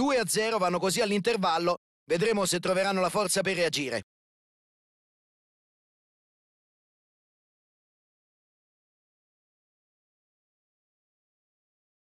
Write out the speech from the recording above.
2 0 vanno così all'intervallo, vedremo se troveranno la forza per reagire.